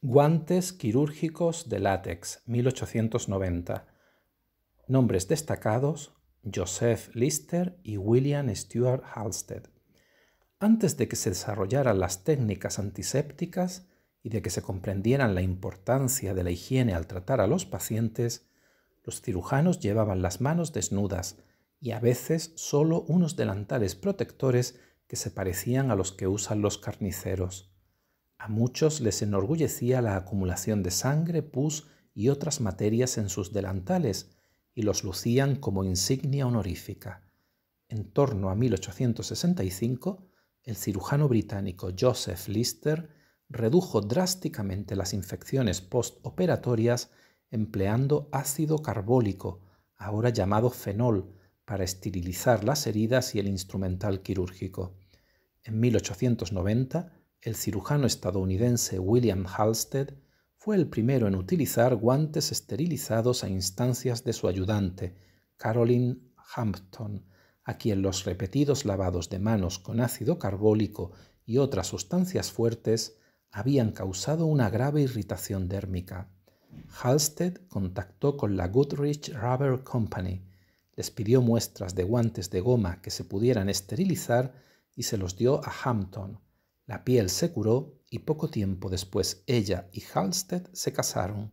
Guantes quirúrgicos de látex, 1890. Nombres destacados, Joseph Lister y William Stuart Halsted. Antes de que se desarrollaran las técnicas antisépticas y de que se comprendieran la importancia de la higiene al tratar a los pacientes, los cirujanos llevaban las manos desnudas y a veces solo unos delantales protectores que se parecían a los que usan los carniceros muchos les enorgullecía la acumulación de sangre, pus y otras materias en sus delantales, y los lucían como insignia honorífica. En torno a 1865, el cirujano británico Joseph Lister redujo drásticamente las infecciones postoperatorias empleando ácido carbólico, ahora llamado fenol, para esterilizar las heridas y el instrumental quirúrgico. En 1890, el cirujano estadounidense William Halstead fue el primero en utilizar guantes esterilizados a instancias de su ayudante, Caroline Hampton, a quien los repetidos lavados de manos con ácido carbólico y otras sustancias fuertes habían causado una grave irritación dérmica. Halsted contactó con la Goodrich Rubber Company, les pidió muestras de guantes de goma que se pudieran esterilizar y se los dio a Hampton, la piel se curó y poco tiempo después ella y Halsted se casaron.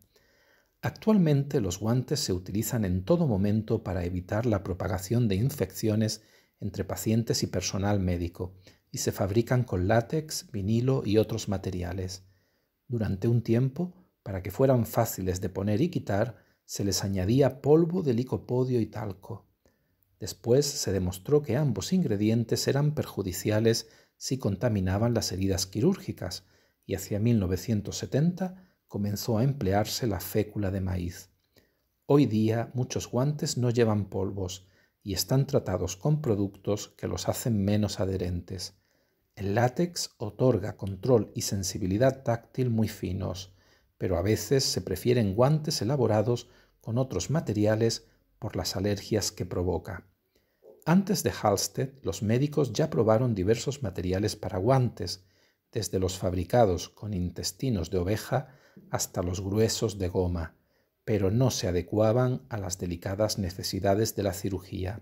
Actualmente los guantes se utilizan en todo momento para evitar la propagación de infecciones entre pacientes y personal médico y se fabrican con látex, vinilo y otros materiales. Durante un tiempo, para que fueran fáciles de poner y quitar, se les añadía polvo de licopodio y talco. Después se demostró que ambos ingredientes eran perjudiciales si contaminaban las heridas quirúrgicas y hacia 1970 comenzó a emplearse la fécula de maíz. Hoy día muchos guantes no llevan polvos y están tratados con productos que los hacen menos adherentes. El látex otorga control y sensibilidad táctil muy finos, pero a veces se prefieren guantes elaborados con otros materiales por las alergias que provoca. Antes de Halsted, los médicos ya probaron diversos materiales para guantes, desde los fabricados con intestinos de oveja hasta los gruesos de goma, pero no se adecuaban a las delicadas necesidades de la cirugía.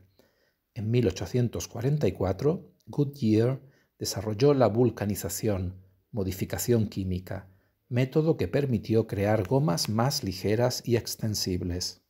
En 1844, Goodyear desarrolló la vulcanización, modificación química, método que permitió crear gomas más ligeras y extensibles.